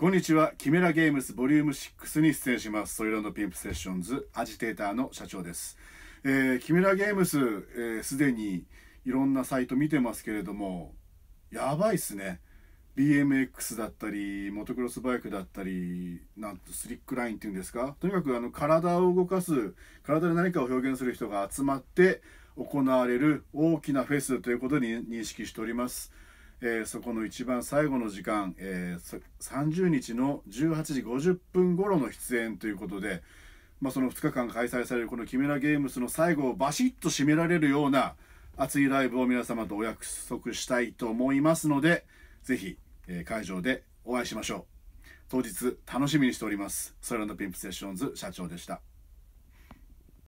こんにちは。キメラゲームズボリューム6に出演します。ソイランドピンプセッションズアジテーターの社長です。えー、キメラゲームス、す、えー、で、にいろんなサイト見てますけれども、やばいっすね。BMX だったり、モトクロスバイクだったり、なんとスリックラインっていうんですか。とにかくあの体を動かす、体で何かを表現する人が集まって行われる大きなフェスということに認識しております。えー、そこの一番最後の時間、えー、30日の18時50分頃の出演ということで、まあ、その2日間開催されるこのキメラゲームスの最後をバシッと締められるような熱いライブを皆様とお約束したいと思いますので、ぜひ、えー、会場でお会いしましょう。当日楽しみにしております。ソイランドピンプセッションズ社長でした。